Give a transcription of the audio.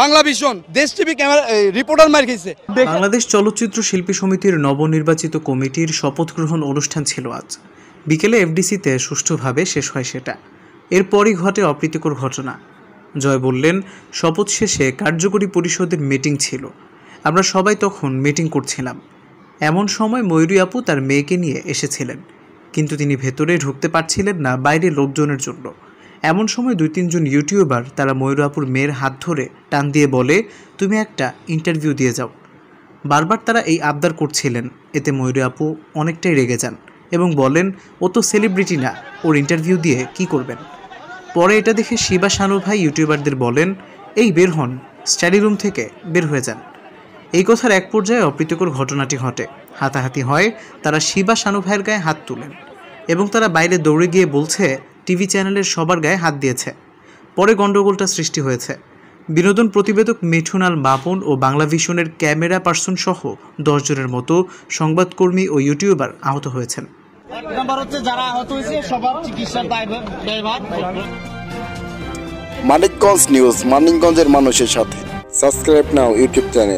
বাংলাদেশ চলচ্চিত্র শিল্পী সমিতির নবনির্বাচিত কমিটির শপথ গ্রহণ অনুষ্ঠান ছিল আজ বিকেলে এফডিসিতে সুষ্ঠুভাবে শেষ হয় সেটা এরপরই ঘটে অপ্রীতিকর ঘটনা জয় বললেন শপথ শেষে কার্যকরী পরিষদের মিটিং ছিল আমরা সবাই তখন মিটিং করছিলাম এমন সময় ময়ূরী আপু তার মেয়েকে নিয়ে এসেছিলেন কিন্তু তিনি ভেতরে ঢুকতে পারছিলেন না বাইরে লোকজনের জন্য এমন সময় দুই তিনজন ইউটিউবার তারা ময়ূরাপুর মেয়ের হাত ধরে টান দিয়ে বলে তুমি একটা ইন্টারভিউ দিয়ে যাও বারবার তারা এই আবদার করছিলেন এতে ময়ূরাপু আপু অনেকটাই রেগে যান এবং বলেন ও তো সেলিব্রিটি না ওর ইন্টারভিউ দিয়ে কি করবেন পরে এটা দেখে শিবা শানু ভাই ইউটিউবারদের বলেন এই বের হন স্টাডি রুম থেকে বের হয়ে যান এই কথার এক পর্যায়ে অপ্রীতিকর ঘটনাটি ঘটে হাতাহাতি হয় তারা শিবা শানু ভাইয়ের গায়ে হাত তোলেন এবং তারা বাইরে দৌড়ে গিয়ে বলছে টিভি চ্যানেলের সবার গায়ে হাত দিয়েছে পরে গণ্ডগোলটা সৃষ্টি হয়েছে বিনোদন প্রতিবেদক মিঠুনাল মাপন ও বাংলা ভিশনের ক্যামেরা পার্সন সহ দশজনের মতো সংবাদকর্মী ও ইউটিউবার আহত হয়েছেন যারা মানিকগঞ্জ নিউজ মানিকগঞ্জের মানুষের সাথে সাবস্ক্রাইব নাও ইউটিউব চ্যানেল